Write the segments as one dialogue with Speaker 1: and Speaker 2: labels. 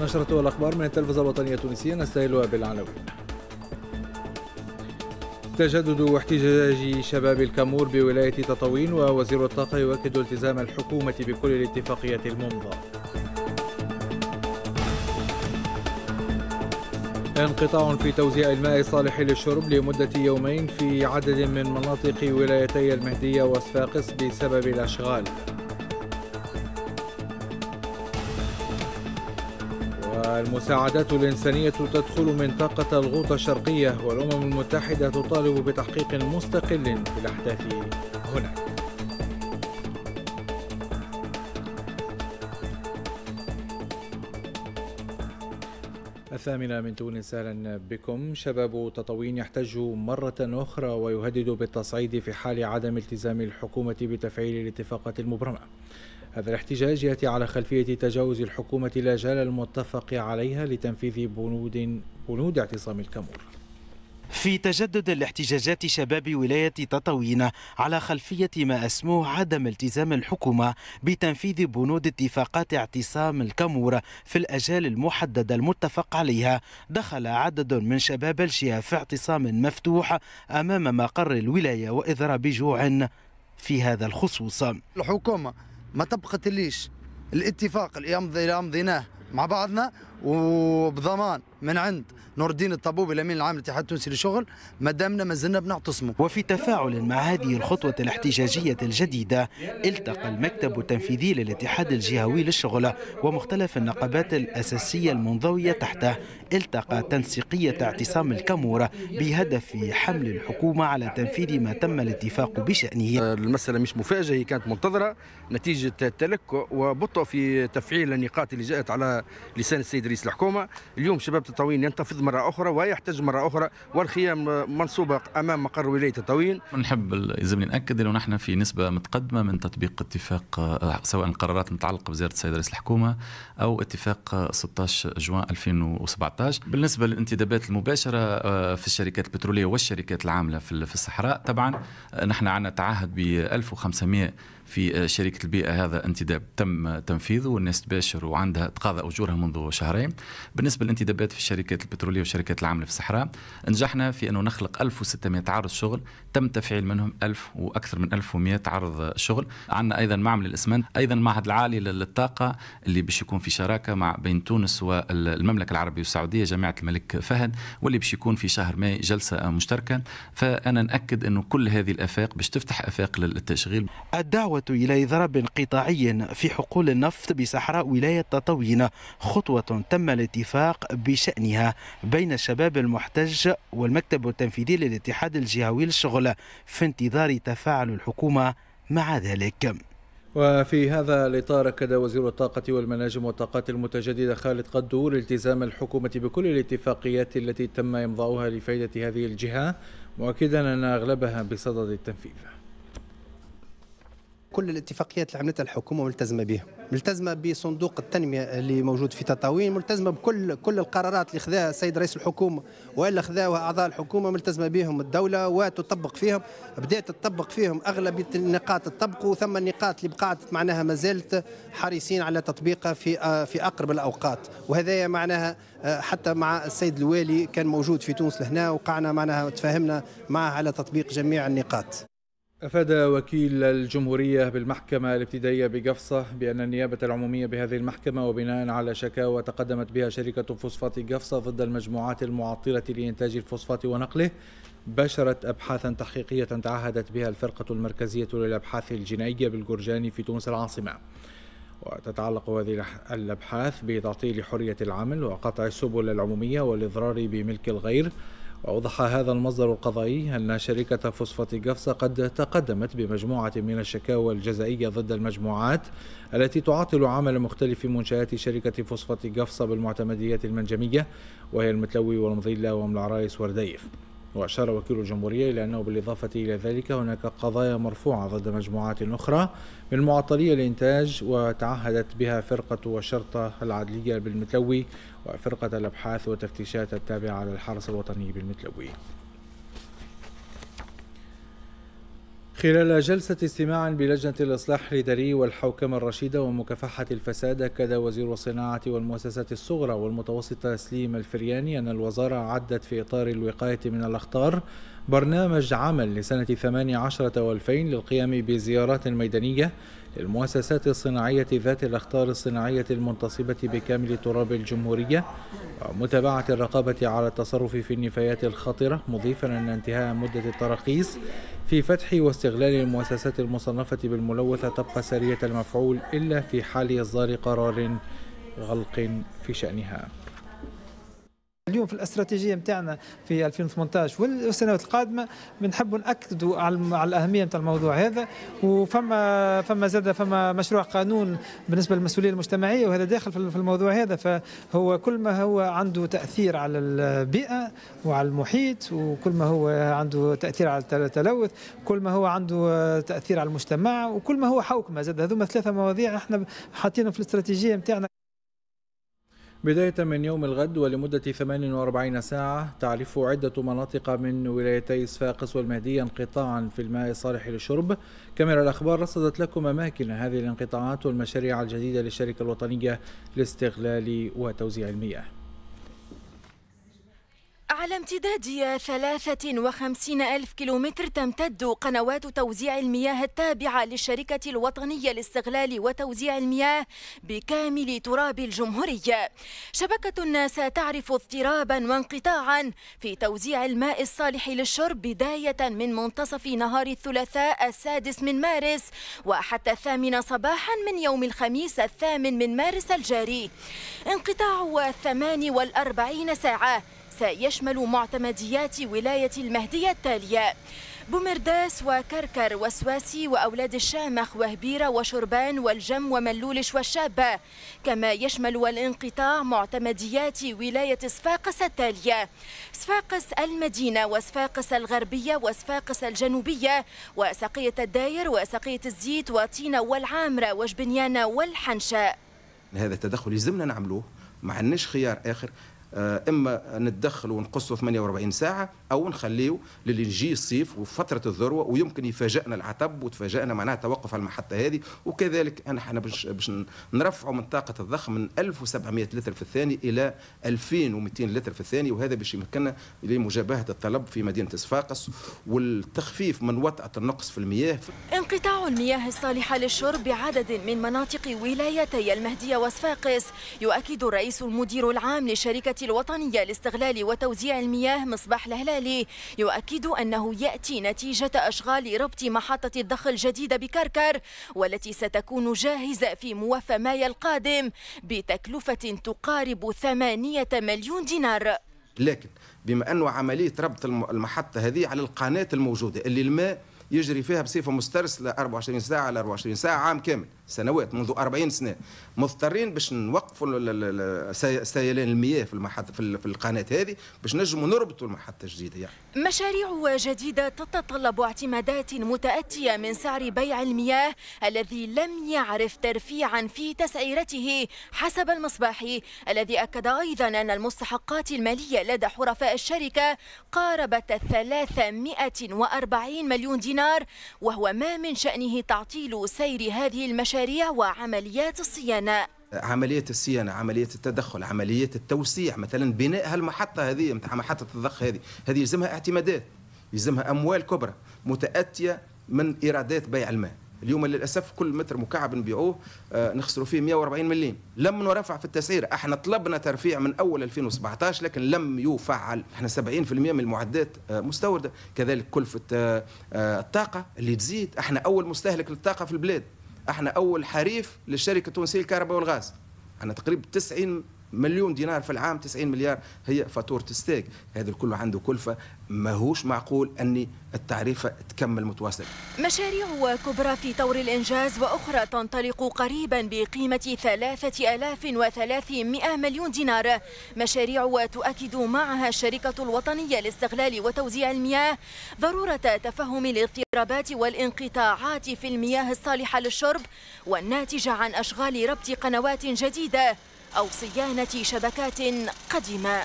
Speaker 1: نشرة الأخبار من التلفزة الوطنية التونسية نستهلها بالعناوين تجدد احتجاج شباب الكامور بولاية تطاوين ووزير الطاقة يؤكد التزام الحكومة بكل الاتفاقية الممضى انقطاع في توزيع الماء الصالح للشرب لمدة يومين في عدد من مناطق ولايتي المهدية وصفاقس بسبب الأشغال المساعدات الإنسانية تدخل منطقة الغوطة الشرقية والأمم المتحدة تطالب بتحقيق مستقل في الأحداث هناك الثامنة من تونس أهلا بكم شباب تطاوين يحتج مرة أخرى ويهدد بالتصعيد في حال عدم التزام الحكومة بتفعيل الاتفاقات المبرمة هذا الاحتجاج يأتي على خلفية تجاوز الحكومة الآجال المتفق عليها لتنفيذ بنود بنود اعتصام الكمور
Speaker 2: في تجدد الاحتجاجات شباب ولاية تطاوين على خلفية ما أسموه عدم التزام الحكومة بتنفيذ بنود اتفاقات اعتصام الكامور في الأجال المحددة المتفق عليها دخل عدد من شباب الجهة في اعتصام مفتوح أمام مقر الولاية وإضراب جوع في هذا الخصوص الحكومة ما طبقت ليش الاتفاق اللي أمضيناه مع بعضنا وبضمان من عند نور الدين الطبوبي الامين العام للاتحاد التونسي للشغل ما دامنا ما زلنا بنعتصموا وفي تفاعل مع هذه الخطوه الاحتجاجيه الجديده التقى المكتب التنفيذي للاتحاد الجهوي للشغل ومختلف النقابات الاساسيه المنضويه تحته التقى تنسيقيه اعتصام الكامورا بهدف حمل الحكومه على تنفيذ ما تم الاتفاق بشانه آه، المساله مش مفاجاه هي كانت منتظره نتيجه التلكؤ وبطء في تفعيل النقاط اللي جاءت على لسان السيد مجلس الحكومه اليوم شباب تطاوين ينتفض مره اخرى ويحتج مره اخرى والخيام منصوبه امام مقر ولايه تطاوين
Speaker 3: نحب يلزمني ناكد انه نحن في نسبه متقدمه من تطبيق اتفاق آه، سواء القرارات المتعلقه بزياره السيد رئيس الحكومه او اتفاق 16 آه، جوان 2017 بالنسبه للانتدابات المباشره آه، في الشركات البتروليه والشركات العامله في الصحراء طبعا نحن عندنا تعهد ب 1500 في آه، شركه البيئه هذا انتداب تم تنفيذه والناس تباشر وعندها تقاضى اجورها منذ شهرين بالنسبه للانتدابات في الشركات البتروليه والشركات العامله في الصحراء نجحنا في انه نخلق 1600 عرض شغل تم تفعيل منهم 1000 واكثر من 1100 عرض شغل عندنا ايضا معمل الاسمنت ايضا معهد العالي للطاقه اللي باش يكون في شراكه مع بين تونس والمملكه العربيه السعوديه جامعه الملك فهد واللي باش يكون في شهر ماي جلسه مشتركه فانا ناكد انه كل هذه الافاق باش تفتح افاق للتشغيل
Speaker 2: الدعوه الدعوة إلى اضراب قطاعي في حقول النفط بصحراء ولاية تطوين خطوة تم الاتفاق بشأنها بين الشباب المحتج والمكتب التنفيذي للاتحاد الجهوي للشغل في انتظار تفاعل الحكومة مع ذلك
Speaker 1: وفي هذا الإطار أكد وزير الطاقة والمناجم والطاقات المتجددة خالد قدور التزام الحكومة بكل الاتفاقيات التي تم إمضاؤها لفائدة هذه الجهة مؤكدا أن أغلبها بصدد التنفيذ
Speaker 2: كل الاتفاقيات اللي عملتها الحكومه ملتزمه بها ملتزمه بصندوق التنميه اللي موجود في تطاوين ملتزمه بكل كل القرارات اللي خذاها السيد رئيس الحكومه والا خذاها اعضاء الحكومه ملتزمه بهم الدوله وتطبق فيهم بدات تطبق فيهم اغلب النقاط تطبقوا ثم النقاط اللي بقعت معناها ما زالت حريصين على تطبيقها في في اقرب الاوقات وهذا معناها حتى مع السيد الوالي كان موجود في تونس لهنا وقعنا معناها تفاهمنا معه على تطبيق جميع النقاط
Speaker 1: أفاد وكيل الجمهورية بالمحكمة الابتدائية بقفصة بأن النيابة العمومية بهذه المحكمة وبناء على شكاوى تقدمت بها شركة فوسفات قفصة ضد المجموعات المعطلة لإنتاج الفوسفات ونقله بشرت أبحاثا تحقيقية تعهدت بها الفرقة المركزية للأبحاث الجنائية بالجرجاني في تونس العاصمة وتتعلق هذه الأبحاث بتعطيل حرية العمل وقطع السبل العمومية والإضرار بملك الغير وأوضح هذا المصدر القضائي أن شركة فوسفة قفصة قد تقدمت بمجموعة من الشكاوى الجزائية ضد المجموعات التي تعطل عمل مختلف منشآت شركة فوسفة قفصة بالمعتمديات المنجمية وهي المتلوي والمظلة وأم العرايس ورديف وأشار وكيل الجمهورية إلى أنه بالإضافة إلى ذلك هناك قضايا مرفوعة ضد مجموعات أخرى من معطلي الإنتاج وتعهدت بها فرقة الشرطة العدلية بالمتلوي وفرقة الأبحاث والتفتيشات التابعة للحرس الوطني بالمتلوي خلال جلسة استماع بلجنة الإصلاح الإداري والحوكمة الرشيدة ومكافحة الفساد أكد وزير الصناعة والمؤسسات الصغرى والمتوسطة سليم الفرياني أن الوزارة عدت في إطار الوقاية من الأخطار برنامج عمل لسنة 18 و2000 للقيام بزيارات ميدانية للمؤسسات الصناعية ذات الأخطار الصناعية المنتصبة بكامل تراب الجمهورية ومتابعة الرقابة على التصرف في النفايات الخطرة مضيفا أن انتهاء مدة التراخيص في فتح واستغلال المؤسسات المصنفة بالملوثة تبقى سارية المفعول إلا في حال إصدار قرار غلق في شأنها
Speaker 2: اليوم في الاستراتيجيه نتاعنا في 2018 والسنوات القادمه بنحب ناكدوا على الاهميه نتاع الموضوع هذا وفما فما زاد فما مشروع قانون بالنسبه للمسؤوليه المجتمعيه وهذا داخل في الموضوع هذا فهو كل ما هو عنده تاثير على البيئه وعلى المحيط وكل ما هو عنده تاثير على التلوث كل ما هو عنده تاثير على المجتمع وكل ما هو حوكمه زاد هذوما ثلاثه مواضيع احنا حاطينهم في الاستراتيجيه نتاعنا
Speaker 1: بداية من يوم الغد ولمدة 48 ساعة تعرف عدة مناطق من ولايتي صفاقس والمهدية انقطاعا في الماء الصالح للشرب كاميرا الأخبار رصدت لكم أماكن هذه الانقطاعات والمشاريع الجديدة للشركة الوطنية لاستغلال وتوزيع المياه
Speaker 4: على امتداد 53 ألف كيلومتر تمتد قنوات توزيع المياه التابعة للشركة الوطنية لاستغلال وتوزيع المياه بكامل تراب الجمهورية شبكة تعرف اضطرابا وانقطاعا في توزيع الماء الصالح للشرب بداية من منتصف نهار الثلاثاء السادس من مارس وحتى الثامن صباحا من يوم الخميس الثامن من مارس الجاري انقطاع الثمان والأربعين ساعة سيشمل معتمديات ولاية المهدية التالية بومرداس وكركر وسواسي وأولاد الشامخ وهبيرة وشربان والجم وملولش والشابة كما يشمل الانقطاع معتمديات ولاية صفاقس التالية صفاقس المدينة وصفاقس الغربية وصفاقس الجنوبية وسقية الداير وسقية الزيت وطينة والعامرة وجبنيانة والحنشاء
Speaker 5: هذا التدخل يلزمنا نعملوه ما عندناش خيار اخر آه، اما نتدخل ونقصه 48 ساعه او نخليه للي يجي الصيف وفتره الذروه ويمكن يفاجئنا العتب وتفاجئنا معناها توقف على المحطه هذه وكذلك احنا باش باش نرفعوا من طاقه الضخ من 1700 لتر في الثاني الى 2200 لتر في الثاني وهذا باش يمكننا لمجابهه الطلب في مدينه صفاقس والتخفيف من وطأة النقص في المياه
Speaker 4: انقطاع المياه الصالحه للشرب بعدد من مناطق ولايتي المهديه وصفاقس يؤكد الرئيس المدير العام لشركه الوطنية لاستغلال وتوزيع المياه مصباح الهلالي يؤكد أنه يأتي نتيجة أشغال ربط محطة الضخ الجديدة بكركر والتي ستكون جاهزة في موفى ماي القادم بتكلفة تقارب ثمانية مليون دينار
Speaker 5: لكن بما أنه عملية ربط المحطة هذه على القناة الموجودة اللي الماء يجري فيها بصفة مسترسلة 24 ساعة على 24 ساعة عام كامل سنوات منذ 40 سنه مضطرين باش نوقفوا سيلان المياه في المحط في القناه هذه باش نجموا نربطوا المحطه الجديده يعني.
Speaker 4: مشاريع جديده تتطلب اعتمادات متاتيه من سعر بيع المياه الذي لم يعرف ترفيعا في تسعيرته حسب المصباحي الذي اكد ايضا ان المستحقات الماليه لدى حرفاء الشركه قاربت 340 مليون دينار وهو ما من شانه تعطيل سير هذه المشاريع مشاريع وعمليات الصيانة
Speaker 5: عملية الصيانة عملية التدخل عملية التوسيع مثلا بناء هالمحطة هذه متاع محطة الضخ هذه هذه يلزمها اعتمادات يلزمها أموال كبرى متأتية من إيرادات بيع الماء اليوم للاسف كل متر مكعب نبيعوه آه، نخسروا فيه 140 مليم لم نرفع في التسعير احنا طلبنا ترفيع من اول 2017 لكن لم يفعل احنا 70% من المعدات آه، مستورده كذلك كلفه آه، الطاقه اللي تزيد احنا اول مستهلك للطاقه في البلاد احنا اول حريف للشركه التونسيه للكهرباء والغاز احنا تقريبا 90 مليون دينار في العام 90 مليار هي فاتورة ستيك هذا الكل عنده كلفة ماهوش معقول أني التعريفة تكمل متواصلة
Speaker 4: مشاريع كبرى في طور الإنجاز وأخرى تنطلق قريبا بقيمة 3300 مليون دينار مشاريع تؤكد معها الشركة الوطنية لاستغلال وتوزيع المياه ضرورة تفهم الاضطرابات والانقطاعات في المياه الصالحة للشرب والناتجة عن أشغال ربط قنوات جديدة أو صيانة شبكات قديمة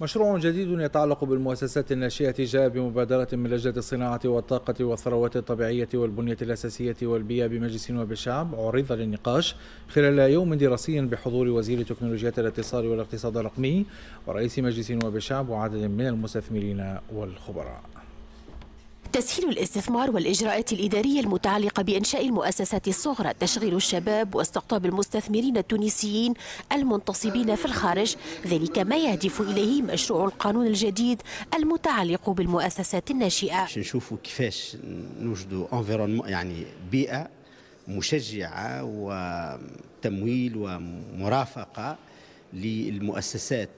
Speaker 1: مشروع جديد يتعلق بالمؤسسات الناشئة جاء بمبادرة من لجنة الصناعة والطاقة والثروات الطبيعية والبنية الأساسية والبيئة بمجلس وبالشعب عرض للنقاش خلال يوم دراسي بحضور وزير تكنولوجيات الاتصال والاقتصاد الرقمي ورئيس مجلس وبالشعب وعدد من المستثمرين والخبراء
Speaker 6: تسهيل الاستثمار والإجراءات الإدارية المتعلقة بإنشاء المؤسسات الصغرى تشغيل الشباب واستقطاب المستثمرين التونسيين المنتصبين في الخارج ذلك ما يهدف إليه مشروع القانون الجديد المتعلق بالمؤسسات الناشئة
Speaker 2: نشوفوا كيفاش نوجدوا يعني بيئة مشجعة وتمويل ومرافقة للمؤسسات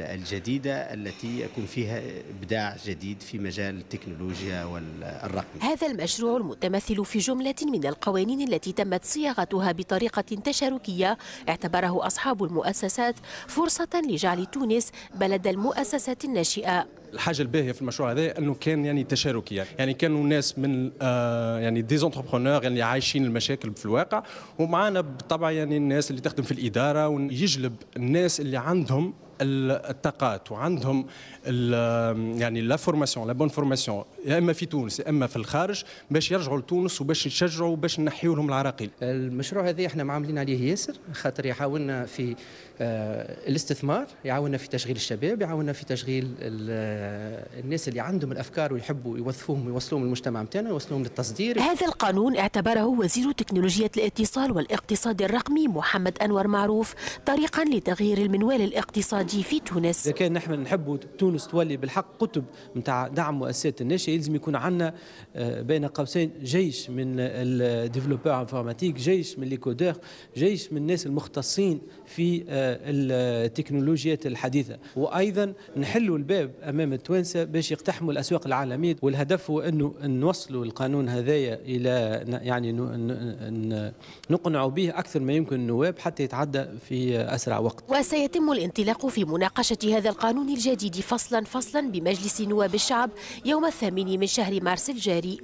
Speaker 2: الجديدة التي يكون فيها إبداع جديد في مجال التكنولوجيا والرقم
Speaker 6: هذا المشروع المتمثل في جملة من القوانين التي تمت صياغتها بطريقة تشاركية اعتبره أصحاب المؤسسات فرصة لجعل تونس بلد المؤسسات الناشئة
Speaker 5: الحاجه الباهيه في المشروع هذا انه كان يعني تشاركي يعني, كانوا ناس من آه، يعني دي زونتربرونور يعني عايشين المشاكل في الواقع ومعانا بالطبع يعني الناس اللي تخدم في الاداره ويجلب الناس اللي عندهم الطاقات وعندهم يعني لا فورماسيون لا بون فورماسيون يا اما في تونس يا اما في الخارج باش يرجعوا لتونس وباش
Speaker 2: يشجعوا باش نحيوا لهم العراقيل. المشروع هذا احنا معاملين عليه ياسر خاطر يحاولنا في آه، الاستثمار يعاوننا في تشغيل الشباب يعاوننا في تشغيل آه، الناس اللي عندهم الافكار ويحبوا يوظفوهم ويوصلوهم للمجتمع نتاعنا ويوصلوهم للتصدير هذا
Speaker 6: القانون اعتبره وزير تكنولوجيا الاتصال والاقتصاد الرقمي محمد انور معروف طريقا لتغيير المنوال الاقتصادي في تونس
Speaker 2: اذا كان نحن نحبوا تونس تولي بالحق قطب نتاع دعم مؤسسات الناشئه يلزم يكون عندنا آه، بين قوسين جيش من الديفلوبور انفورماتيك جيش من ليكودور جيش من الناس المختصين في التكنولوجيات الحديثة وأيضا نحلوا الباب أمام التوانسة باش يقتحموا الأسواق العالمية والهدف هو أنه نوصلوا القانون هذايا إلى يعني نقنعوا به أكثر ما يمكن النواب حتى يتعدى في أسرع
Speaker 1: وقت
Speaker 6: وسيتم الانطلاق في مناقشة هذا القانون الجديد فصلا فصلا بمجلس نواب الشعب يوم الثامن من شهر مارس الجاري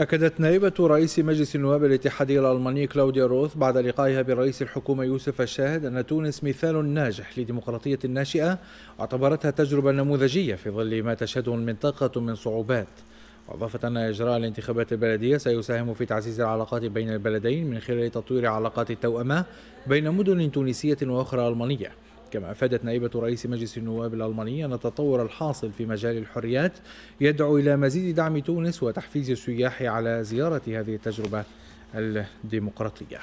Speaker 1: أكدت نائبة رئيس مجلس النواب الاتحادي الألماني كلاوديا روث بعد لقائها برئيس الحكومة يوسف الشاهد أن تونس مثال ناجح لديمقراطية ناشئة اعتبرتها تجربة نموذجية في ظل ما تشهده المنطقة من صعوبات وأضافت أن إجراء الانتخابات البلدية سيساهم في تعزيز العلاقات بين البلدين من خلال تطوير علاقات التوأمة بين مدن تونسية وأخرى ألمانية كما أفادت نائبة رئيس مجلس النواب الألماني أن التطور الحاصل في مجال الحريات يدعو إلى مزيد دعم تونس وتحفيز السياح على زيارة هذه التجربة الديمقراطية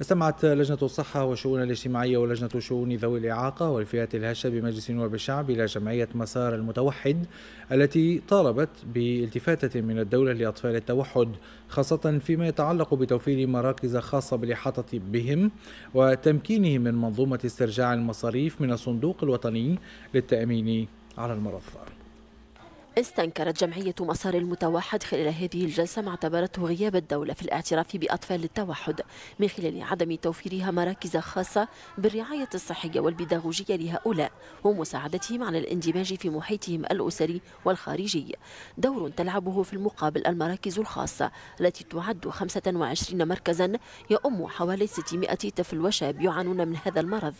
Speaker 1: استمعت لجنة الصحة والشؤون الاجتماعية ولجنة شؤون ذوي الإعاقة والفئات الهشة بمجلس النواب الشعب إلى جمعية مسار المتوحد التي طالبت بالتفاتة من الدولة لأطفال التوحد خاصة فيما يتعلق بتوفير مراكز خاصة بالإحاطة بهم وتمكينهم من منظومة استرجاع المصاريف من الصندوق الوطني للتأمين على المرض
Speaker 7: استنكرت جمعية مسار المتوحد خلال هذه الجلسة ما اعتبرته غياب الدولة في الاعتراف بأطفال التوحد من خلال عدم توفيرها مراكز خاصة بالرعاية الصحية والبيداغوجية لهؤلاء ومساعدتهم على الاندماج في محيطهم الأسري والخارجي دور تلعبه في المقابل المراكز الخاصة التي تعد 25 مركزا يؤم حوالي 600 طفل وشاب يعانون من هذا المرض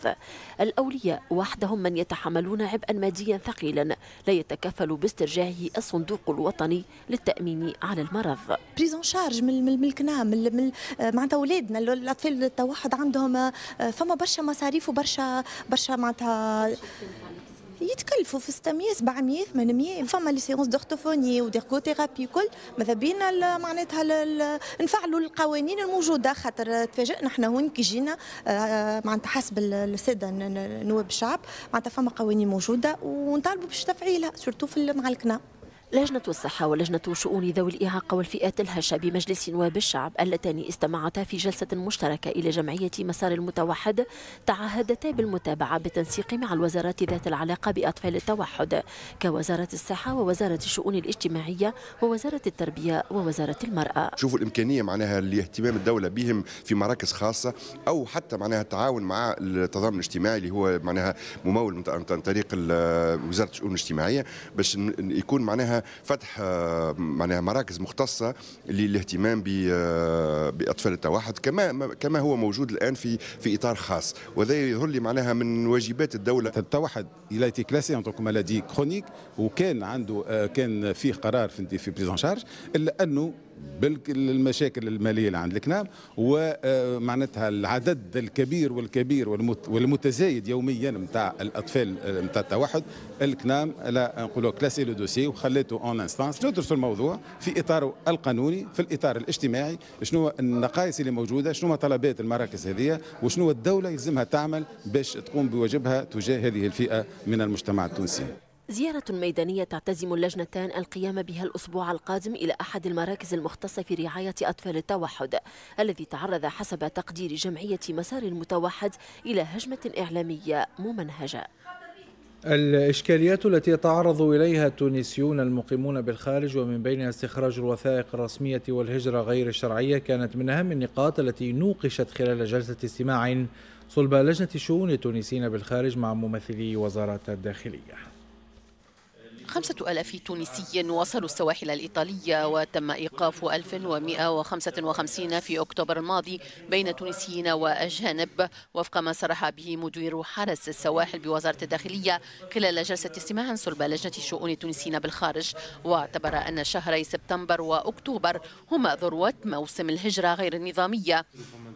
Speaker 7: الأولياء وحدهم من يتحملون عبئا ماديا ثقيلا لا يتكفل باسترجاع باتجاهه الصندوق الوطني للتامين على المرض بريزون شارج من ملكنا من, من معناتها اولادنا الاطفال التوحد عندهم آه، فما برشا مصاريف وبرشا برشا معناتها يتكلفوا في 600 700 800 فما لي سيونس دورتوفوني وديركوثيرابي كل ماذا بينا معناتها نفعلوا القوانين الموجوده خاطر تفاجئنا احنا هون كي جينا آه، معناتها حسب الساده نواب الشعب معناتها فما قوانين موجوده ونطالبوا باش تفعيلها سورتو في مع الكنا لجنة الصحة ولجنة شؤون ذوي الإعاقة والفئات الهشة بمجلس نواب الشعب اللتان استمعتا في جلسة مشتركة إلى جمعية مسار المتوحد تعهدتا بالمتابعة بالتنسيق مع الوزارات ذات العلاقة بأطفال التوحد كوزارة الصحة ووزارة الشؤون الاجتماعية ووزارة التربية ووزارة المرأة
Speaker 8: شوفوا
Speaker 5: الإمكانية معناها لاهتمام الدولة بهم في مراكز خاصة أو حتى معناها التعاون مع التضامن الاجتماعي اللي هو معناها ممول من طريق وزارة الشؤون الاجتماعية باش يكون معناها فتح آه، معناها مراكز مختصه للاهتمام آه، باطفال التوحد كما كما هو موجود الان في في اطار خاص وهذا يظهر لي معناها من واجبات الدوله التوحد الى تي كلاسي ان مالادي كرونيك وكان عنده آه، كان فيه قرار في بريزون شارج الا انه بالمشاكل الماليه اللي عند الكنام ومعناتها آه، العدد الكبير والكبير والمتزايد يوميا نتاع الاطفال نتاع آه، التوحد الكنام لا نقولوا كلاسي لو دوسي وخليته اون انستانس ندرسوا الموضوع في اطاره القانوني في الاطار الاجتماعي شنو النقائص اللي موجوده شنو طلبات المراكز هذه وشنو الدوله يلزمها تعمل باش تقوم بواجبها تجاه هذه الفئه من المجتمع التونسي
Speaker 7: زيارة ميدانية تعتزم اللجنتان القيام بها الأسبوع القادم إلى أحد المراكز المختصة في رعاية أطفال التوحد الذي تعرض حسب تقدير جمعية مسار المتوحد إلى هجمة إعلامية ممنهجة
Speaker 1: الإشكاليات التي يتعرض إليها التونسيون المقيمون بالخارج ومن بينها استخراج الوثائق الرسمية والهجرة غير الشرعية كانت من أهم النقاط التي نوقشت خلال جلسة استماع صلب لجنة شؤون التونسيين بالخارج مع ممثلي وزارة الداخلية
Speaker 9: خمسة ألاف تونسي وصلوا السواحل الإيطالية وتم إيقاف 1155 في أكتوبر الماضي بين تونسيين وأجانب وفق ما صرح به مدير حرس السواحل بوزارة الداخلية خلال جلسة استماع صلب لجنة شؤون التونسيين بالخارج واعتبر أن شهري سبتمبر وأكتوبر هما ذروة موسم الهجرة غير النظامية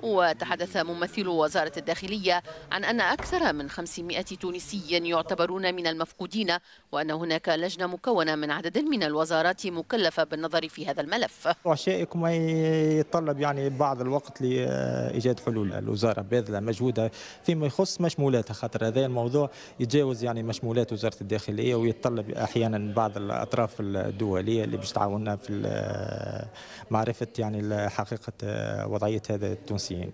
Speaker 9: وتحدث ممثل وزارة الداخلية عن أن أكثر من 500 تونسي يعتبرون من المفقودين وأن هناك لجنة مكونة من عدد من الوزارات مكلفة بالنظر في هذا الملف
Speaker 2: شائك ما يتطلب
Speaker 1: يعني بعض الوقت لإيجاد حلول الوزارة باذلة مجهودة فيما يخص مشمولاتها خاطر هذا الموضوع يتجاوز يعني مشمولات وزارة الداخلية ويتطلب أحيانا بعض الأطراف الدولية اللي باش تعاوننا في معرفة يعني حقيقة وضعية هذا التونسي التونسيين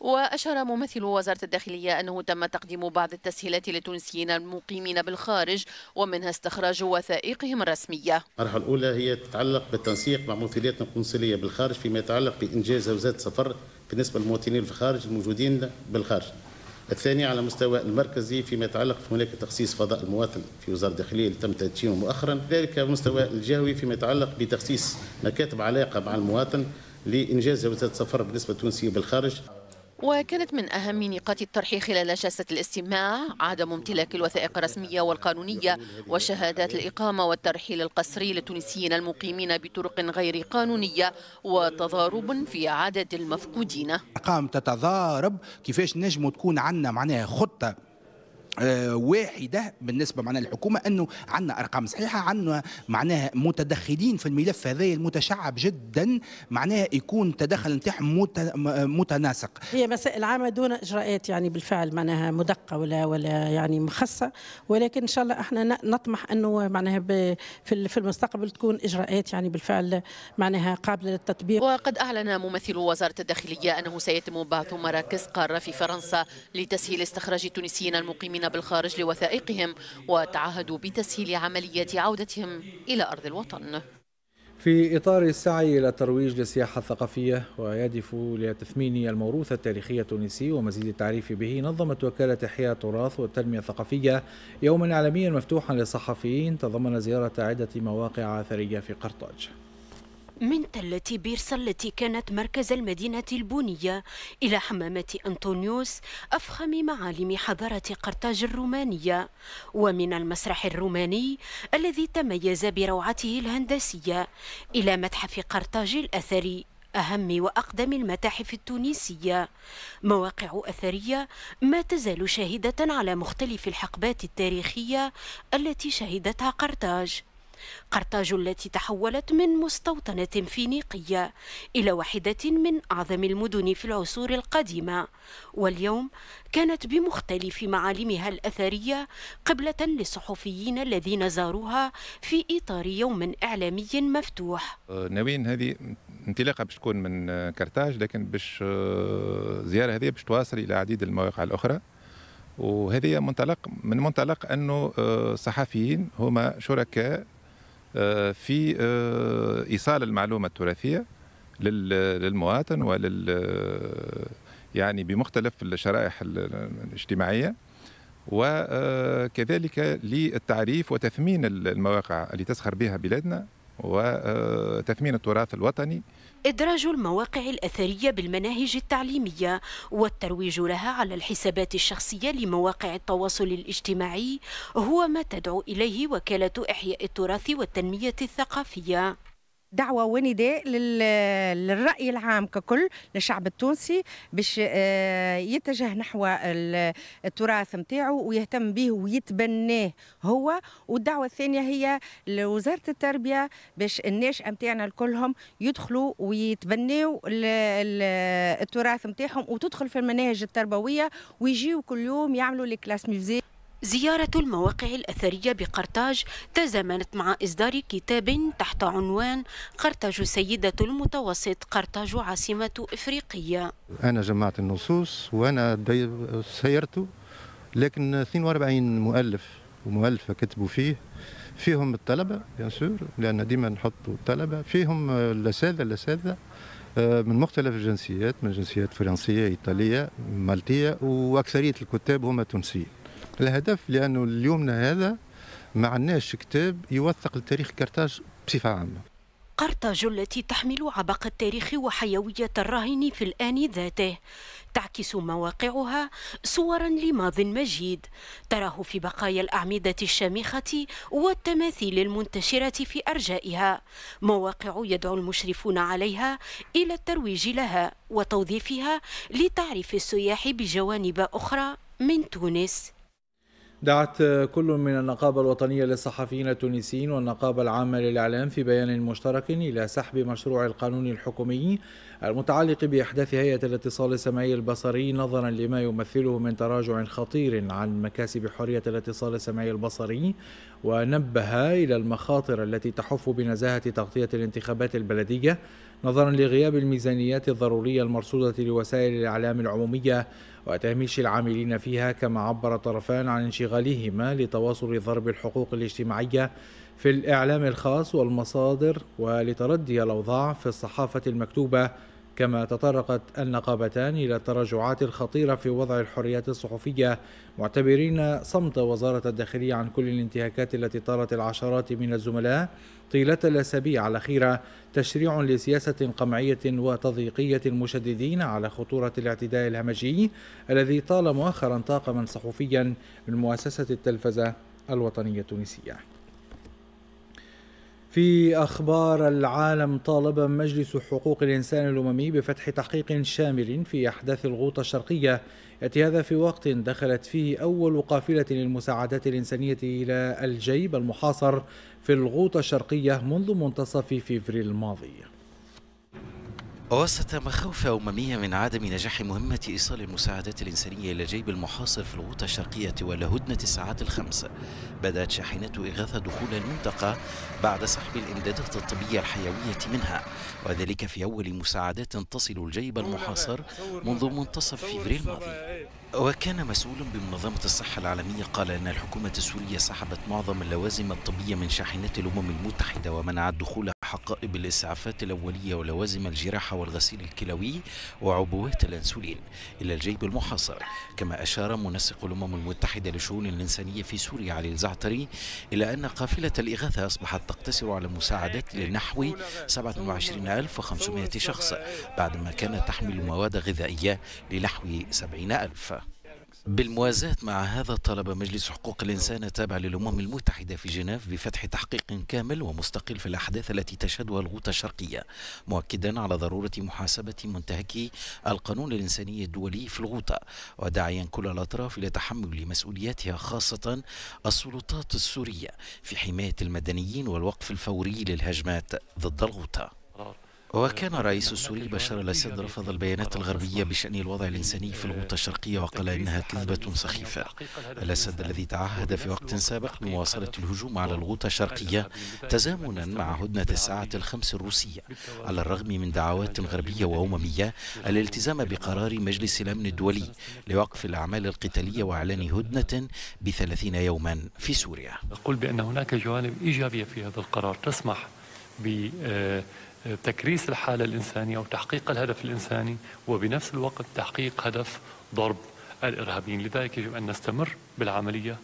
Speaker 9: وأشار ممثل وزارة الداخلية أنه تم تقديم بعض التسهيلات للتونسيين المقيمين بالخارج ومنها استخراج وثائقهم الرسمية
Speaker 3: المرحلة الأولى هي تتعلق بالتنسيق مع ممثلياتنا القنصلية بالخارج فيما يتعلق بإنجاز وزارة السفر بالنسبة للمواطنين في الخارج الموجودين بالخارج الثانية على مستوى المركزي فيما يتعلق في هناك تخصيص فضاء المواطن في وزارة الداخلية اللي تم تدشينه مؤخرا ذلك مستوى الجهوي فيما يتعلق بتخصيص مكاتب علاقة مع المواطن لإنجاز جوازات السفر بالنسبة للتونسيين بالخارج
Speaker 9: وكانت من أهم نقاط الطرح خلال جلسة الاستماع عدم امتلاك الوثائق الرسمية والقانونية وشهادات الإقامة والترحيل القسري للتونسيين المقيمين بطرق غير قانونية وتضارب في عدد المفقودين
Speaker 1: أقام تتضارب كيفاش نجم تكون عندنا معناها خطة آه، واحده بالنسبه معنا للحكومه انه عندنا ارقام صحيحه عندنا معناها متدخلين في الملف هذا المتشعب جدا معناها يكون
Speaker 2: التدخل نتاعهم متناسق
Speaker 8: هي مسائل عامه دون اجراءات يعني بالفعل معناها مدقه ولا ولا يعني مخصصه ولكن ان شاء الله احنا نطمح انه معناها في المستقبل تكون اجراءات يعني بالفعل معناها قابله للتطبيق وقد
Speaker 9: اعلن ممثل وزاره الداخليه انه سيتم بعث مراكز قاره في فرنسا لتسهيل استخراج التونسيين المقيمين بالخارج لوثائقهم وتعهدوا بتسهيل عملية عودتهم إلى أرض الوطن
Speaker 1: في إطار السعي إلى الترويج للسياحة الثقافية ويهدف لتثمين الموروث التاريخي التونسي ومزيد التعريف به نظمت وكالة إحياء التراث والتنمية الثقافية يوما عالميا مفتوحا للصحفيين تضمن زيارة عدة مواقع أثرية في قرطاج
Speaker 10: من تلة بيرسا التي كانت مركز المدينة البونية إلى حمامة أنطونيوس أفخم معالم حضارة قرطاج الرومانية ومن المسرح الروماني الذي تميز بروعته الهندسية إلى متحف قرطاج الأثري أهم وأقدم المتاحف التونسية مواقع أثرية ما تزال شاهدة على مختلف الحقبات التاريخية التي شهدتها قرطاج قرطاج التي تحولت من مستوطنة فينيقية إلى واحدة من أعظم المدن في العصور القديمة واليوم كانت بمختلف معالمها الأثرية قبلة للصحفيين الذين زاروها في إطار يوم إعلامي مفتوح
Speaker 11: أه، ناويين هذه انطلاقة باش تكون من أه، كرتاج لكن باش أه، زيارة هذه باش تواصل إلى عديد المواقع الأخرى وهذه منطلق من منطلق أنه صحفيين هما شركاء آه، في آه، ايصال المعلومه التراثيه للمواطن ولل آه، يعني بمختلف الشرائح الاجتماعيه وكذلك للتعريف وتثمين المواقع اللي تسخر بها بلادنا وتثمين التراث الوطني
Speaker 10: إدراج المواقع الأثرية بالمناهج التعليمية والترويج لها على الحسابات الشخصية لمواقع التواصل الاجتماعي هو ما تدعو إليه وكالة إحياء التراث والتنمية الثقافية دعوه ونداء للراي العام ككل للشعب التونسي باش آه، يتجه نحو التراث نتاعو ويهتم به ويتبناه هو والدعوه الثانيه هي لوزاره التربيه باش الناشئه نتاعنا الكلهم يدخلوا ويتبناو التراث نتاعهم وتدخل في المناهج التربويه ويجيو كل يوم يعملوا لي كلاس ميوزيك زيارة المواقع الأثرية بقرطاج تزامنت مع إصدار كتاب تحت عنوان قرطاج سيدة المتوسط قرطاج عاصمة إفريقية
Speaker 1: أنا جمعت النصوص وأنا سيرته لكن 42 مؤلف ومؤلفة كتبوا فيه فيهم الطلبة بيان سور لأن ديما نحطوا الطلبة فيهم الأساتذة الأساتذة آه، من مختلف الجنسيات من جنسيات فرنسية إيطالية مالتية وأكثرية الكتاب هم تونسيين الهدف لانه اليومنا هذا ما عندناش كتاب يوثق
Speaker 11: لتاريخ قرطاج بصفه عامه
Speaker 10: قرطاج التي تحمل عبق التاريخ وحيوية الراهن في الآن ذاته تعكس مواقعها صورا لماض مجيد تراه في بقايا الأعمدة الشامخة والتماثيل المنتشرة في أرجائها مواقع يدعو المشرفون عليها إلى الترويج لها وتوظيفها لتعريف السياح بجوانب أخرى من تونس
Speaker 1: دعت كل من النقابة الوطنية للصحفيين التونسيين والنقابة العامة للإعلام في بيان مشترك إلى سحب مشروع القانون الحكومي المتعلق بإحداث هيئة الاتصال السمعي البصري نظرا لما يمثله من تراجع خطير عن مكاسب حرية الاتصال السمعي البصري ونبه إلى المخاطر التي تحف بنزاهة تغطية الانتخابات البلدية نظرا لغياب الميزانيات الضرورية المرصودة لوسائل الإعلام العمومية وتهميش العاملين فيها كما عبر طرفان عن انشغالهما لتواصل ضرب الحقوق الاجتماعية في الإعلام الخاص والمصادر ولتردي الأوضاع في الصحافة المكتوبة كما تطرقت النقابتان إلى التراجعات الخطيرة في وضع الحريات الصحفية معتبرين صمت وزارة الداخلية عن كل الانتهاكات التي طارت العشرات من الزملاء طيلة الأسابيع الأخيرة تشريع لسياسة قمعية وتضييقية المشددين على خطورة الاعتداء الهمجي الذي طال مؤخرا طاقما صحفيا من مؤسسة التلفزة الوطنية التونسية في أخبار العالم طالب مجلس حقوق الإنسان الأممي بفتح تحقيق شامل في أحداث الغوطة الشرقية يأتي هذا في وقت دخلت فيه أول قافلة للمساعدات الإنسانية إلى الجيب المحاصر في الغوطة الشرقية منذ منتصف فيفري الماضي
Speaker 3: وسط مخاوف أممية من عدم نجاح مهمة إيصال المساعدات الإنسانية إلى جيب المحاصر في الغوطة الشرقية ولهدنة الساعات الخمس بدأت شاحنات إغاثة دخول المنطقة بعد سحب الإمدادات الطبية الحيوية منها وذلك في أول مساعدات تصل الجيب المحاصر منذ منتصف فبراير الماضي وكان مسؤول بمنظمة الصحة العالمية قال أن الحكومة السورية سحبت معظم اللوازم الطبية من شاحنات الأمم المتحدة ومنعت دخول حقائب الإسعافات الأولية ولوازم الجراحة والغسيل الكلوي وعبوات الأنسولين إلى الجيب المحاصر كما أشار منسق الأمم المتحدة لشؤون الإنسانية في سوريا علي الزعتري إلى أن قافلة الإغاثة أصبحت تقتصر على مساعدات لنحو 27500 شخص بعدما كانت تحمل مواد غذائية لنحو 70000 بالموازاة مع هذا طلب مجلس حقوق الإنسان التابع للأمم المتحدة في جنيف بفتح تحقيق كامل ومستقل في الأحداث التي تشهدها الغوطة الشرقية مؤكدا على ضرورة محاسبة منتهكي القانون الإنساني الدولي في الغوطة وداعيا كل الأطراف إلى تحمل مسؤولياتها خاصة السلطات السورية في حماية المدنيين والوقف الفوري للهجمات ضد الغوطة وكان الرئيس السوري بشار الأسد رفض البيانات الغربية بشأن الوضع الإنساني في الغوطة الشرقية وقال إنها كذبة سخيفة الأسد الذي تعهد في وقت سابق بمواصلة الهجوم على الغوطة الشرقية تزامنا مع هدنة الساعة الخمس الروسية على الرغم من دعوات غربية وأممية الالتزام بقرار مجلس الأمن الدولي لوقف الأعمال القتالية وإعلان هدنة ب 30 يوما في سوريا
Speaker 10: أقول بأن هناك جوانب إيجابية في هذا القرار تسمح ب آه، تكريس الحالة الإنسانية وتحقيق الهدف الإنساني وبنفس الوقت تحقيق هدف ضرب الإرهابيين لذلك يجب أن نستمر بالعملية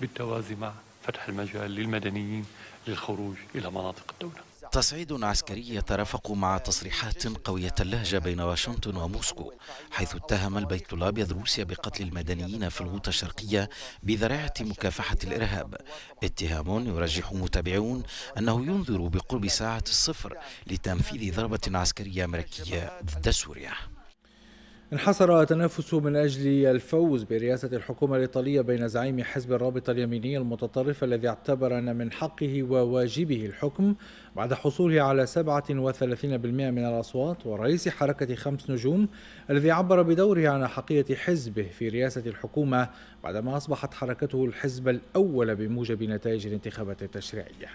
Speaker 10: بالتوازي مع فتح المجال للمدنيين للخروج
Speaker 3: إلى مناطق الدولة تصعيد عسكري يترافق مع تصريحات قوية اللهجة بين واشنطن وموسكو حيث اتهم البيت الأبيض روسيا بقتل المدنيين في الغوطة الشرقية بذريعة مكافحة الإرهاب اتهام يرجح متابعون أنه ينذر بقرب ساعة الصفر لتنفيذ ضربة عسكرية أمريكية ضد سوريا
Speaker 1: انحصر تنافس من أجل الفوز برئاسة الحكومة الإيطالية بين زعيم حزب الرابطة اليميني المتطرف الذي اعتبر أن من حقه وواجبه الحكم بعد حصوله على 37% من الأصوات ورئيس حركة خمس نجوم الذي عبر بدوره عن حقية حزبه في رئاسة الحكومة بعدما أصبحت حركته الحزب الأول بموجب نتائج الانتخابات التشريعية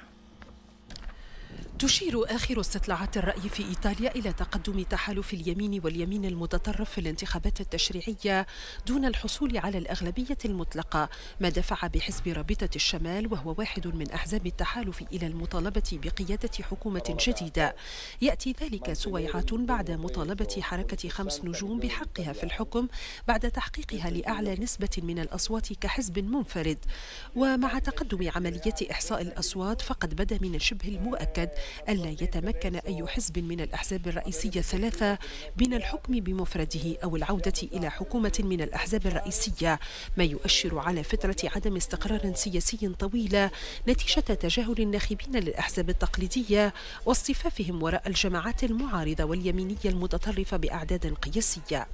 Speaker 8: تشير آخر استطلاعات الرأي في إيطاليا إلى تقدم تحالف اليمين واليمين المتطرف في الانتخابات التشريعية دون الحصول على الأغلبية المطلقة ما دفع بحزب رابطة الشمال وهو واحد من أحزاب التحالف إلى المطالبة بقيادة حكومة جديدة يأتي ذلك سويعات بعد مطالبة حركة خمس نجوم بحقها في الحكم بعد تحقيقها لأعلى نسبة من الأصوات كحزب منفرد ومع تقدم عملية إحصاء الأصوات فقد بدا من الشبه المؤكد ألا يتمكن أي حزب من الأحزاب الرئيسية الثلاثة من الحكم بمفرده أو العودة إلى حكومة من الأحزاب الرئيسية ما يؤشر على فترة عدم استقرار سياسي طويلة نتيجة تجاهل الناخبين للأحزاب التقليدية واصطفافهم وراء الجماعات المعارضة واليمينية المتطرفة بأعداد قياسية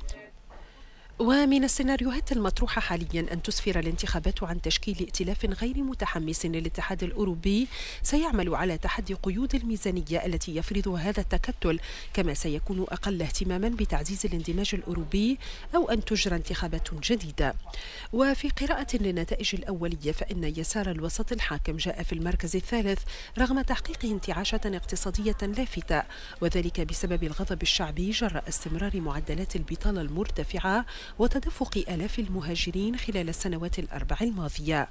Speaker 8: ومن السيناريوهات المطروحة حاليا أن تسفر الانتخابات عن تشكيل ائتلاف غير متحمس للاتحاد الأوروبي سيعمل على تحدي قيود الميزانية التي يفرضها هذا التكتل كما سيكون أقل اهتماما بتعزيز الاندماج الأوروبي أو أن تجرى انتخابات جديدة وفي قراءة للنتائج الأولية فإن يسار الوسط الحاكم جاء في المركز الثالث رغم تحقيقه انتعاشة اقتصادية لافتة وذلك بسبب الغضب الشعبي جراء استمرار معدلات البطالة المرتفعة وتدفق آلاف المهاجرين خلال السنوات الأربع الماضية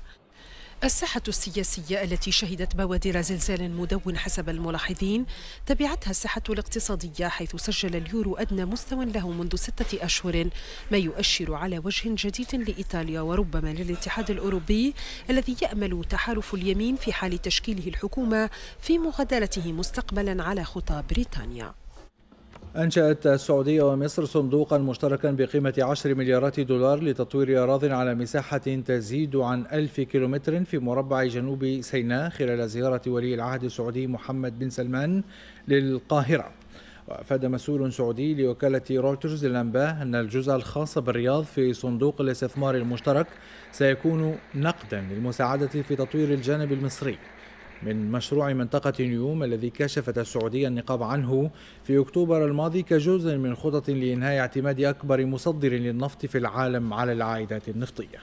Speaker 8: الساحة السياسية التي شهدت بوادر زلزال مدون حسب الملاحظين تبعتها الساحة الاقتصادية حيث سجل اليورو أدنى مستوى له منذ ستة أشهر ما يؤشر على وجه جديد لإيطاليا وربما للاتحاد الأوروبي الذي يأمل تحالف اليمين في حال تشكيله الحكومة في مغادرته مستقبلا على خطى بريطانيا
Speaker 1: أنشأت السعودية ومصر صندوقا مشتركا بقيمة 10 مليارات دولار لتطوير أراض على مساحة تزيد عن ألف كيلومتر في مربع جنوب سيناء خلال زيارة ولي العهد السعودي محمد بن سلمان للقاهرة وأفاد مسؤول سعودي لوكالة رويترز للأنباء أن الجزء الخاص بالرياض في صندوق الاستثمار المشترك سيكون نقدا للمساعدة في تطوير الجانب المصري من مشروع منطقة نيوم الذي كشفت السعودية النقاب عنه في أكتوبر الماضي كجزء من خطط لإنهاء اعتماد أكبر مصدر للنفط في العالم على العائدات النفطية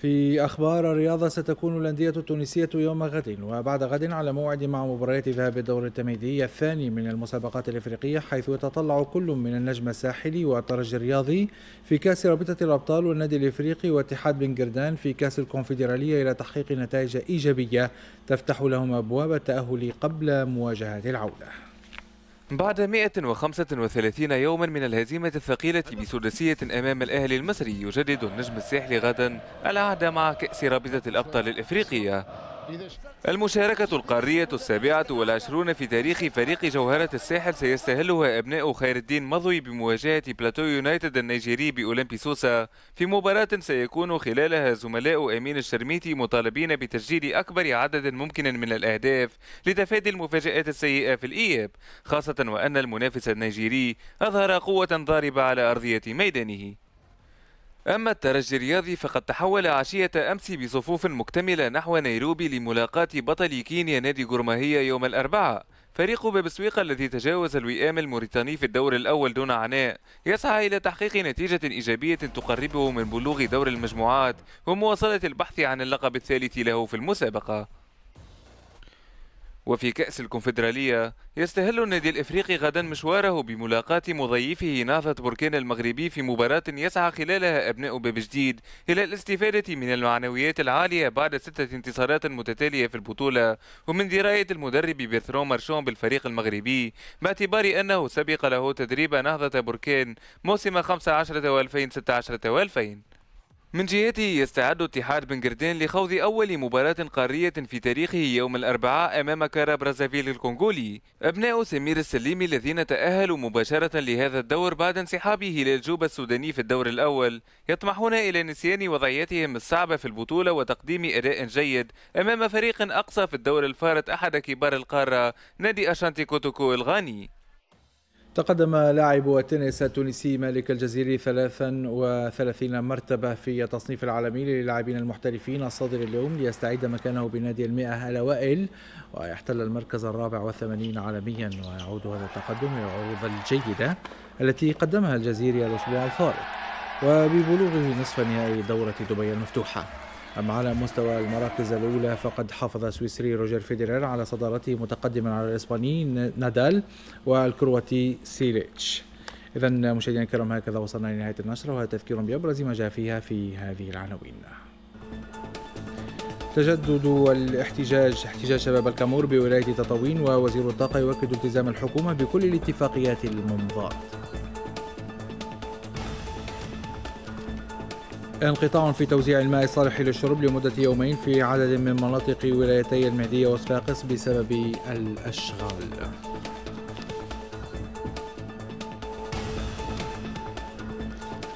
Speaker 1: في أخبار الرياضة ستكون الأندية التونسية يوم غد وبعد غد على موعد مع مباريات ذهاب الدور التمهيدي الثاني من المسابقات الإفريقية حيث يتطلع كل من النجم الساحلي والترجي الرياضي في كأس رابطة الأبطال والنادي الإفريقي واتحاد بن قردان في كأس الكونفدرالية إلى تحقيق نتائج إيجابية تفتح لهم أبواب التأهل قبل مواجهة العودة
Speaker 11: بعد 135 يوما من الهزيمة الثقيلة بسداسية أمام الأهلي المصري يجدد النجم الساحلي غدا العهد مع كأس رابطة الأبطال الإفريقية المشاركة القارية السابعة والعشرون في تاريخ فريق جوهرة الساحل سيستهلها أبناء خير الدين مضوي بمواجهة بلاتو يونايتد النيجيري بأولمبي سوسا في مباراة سيكون خلالها زملاء أمين الشرميتي مطالبين بتسجيل أكبر عدد ممكن من الأهداف لتفادي المفاجآت السيئة في الإياب خاصة وأن المنافس النيجيري أظهر قوة ضاربة على أرضية ميدانه أما الترجي الرياضي فقد تحول عشية أمس بصفوف مكتملة نحو نيروبي لملاقاة بطل كينيا نادي جرماهية يوم الأربعاء فريق ببسويقة الذي تجاوز الوئام الموريتاني في الدور الأول دون عناء يسعى إلى تحقيق نتيجة إيجابية تقربه من بلوغ دور المجموعات ومواصلة البحث عن اللقب الثالث له في المسابقة وفي كأس الكونفدرالية يستهل النادي الإفريقي غدا مشواره بملاقاة مضيفه نافة بركان المغربي في مباراة يسعى خلالها أبناء باب جديد إلى الاستفادة من المعنويات العالية بعد ستة انتصارات متتالية في البطولة ومن دراية المدرب بيرثرون مارشون بالفريق المغربي باعتبار أنه سبق له تدريب نهضة بركان موسم 15 و 2016 و 2000 من جهته يستعد اتحاد بن قردين لخوض أول مباراة قارية في تاريخه يوم الأربعاء أمام كارا برازافيل الكونغولي أبناء سمير السليمي الذين تأهلوا مباشرة لهذا الدور بعد انسحاب هلال جوبا السوداني في الدور الأول يطمحون إلى نسيان وضعيتهم الصعبة في البطولة وتقديم أداء جيد أمام فريق أقصى في الدور الفارط أحد كبار القارة نادي أشانتي كوتوكو الغاني
Speaker 1: تقدم لاعب التنس التونسي مالك الجزيري 33 مرتبة في التصنيف العالمي للاعبين المحترفين الصادر اليوم ليستعيد مكانه بنادي المئة الأوائل ويحتل المركز الرابع والثمانين عالميا ويعود هذا التقدم للعروض الجيدة التي قدمها الجزيري الأسبوع الفارق وببلوغه نصف نهائي دورة دبي المفتوحة أما على مستوى المراكز الأولى فقد حافظ السويسري روجر فيدرر على صدارته متقدما على الإسباني نادال والكرواتي سيليتش إذا مشاهدينا الكرام هكذا وصلنا لنهاية النشرة وهذا تذكير بأبرز ما جاء فيها في هذه العناوين تجدد الاحتجاج احتجاج شباب الكامور بولاية تطاوين ووزير الطاقة يؤكد التزام الحكومة بكل الاتفاقيات الممضات انقطاع في توزيع الماء الصالح للشرب لمدة يومين في عدد من مناطق ولايتي المهدية وصفاقس بسبب الأشغال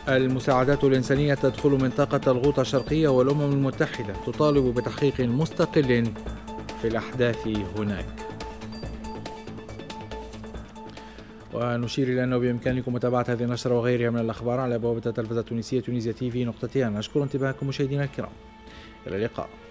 Speaker 1: المساعدات الإنسانية تدخل منطقة الغوطة الشرقية والأمم المتحدة تطالب بتحقيق مستقل في الأحداث هناك ونشير إلى أنه بإمكانكم متابعة هذه النشرة وغيرها من الأخبار على بوابة التلفزة التونسية تونيزيا تي في نقطة نشكر انتباهكم مشاهدينا الكرام إلى اللقاء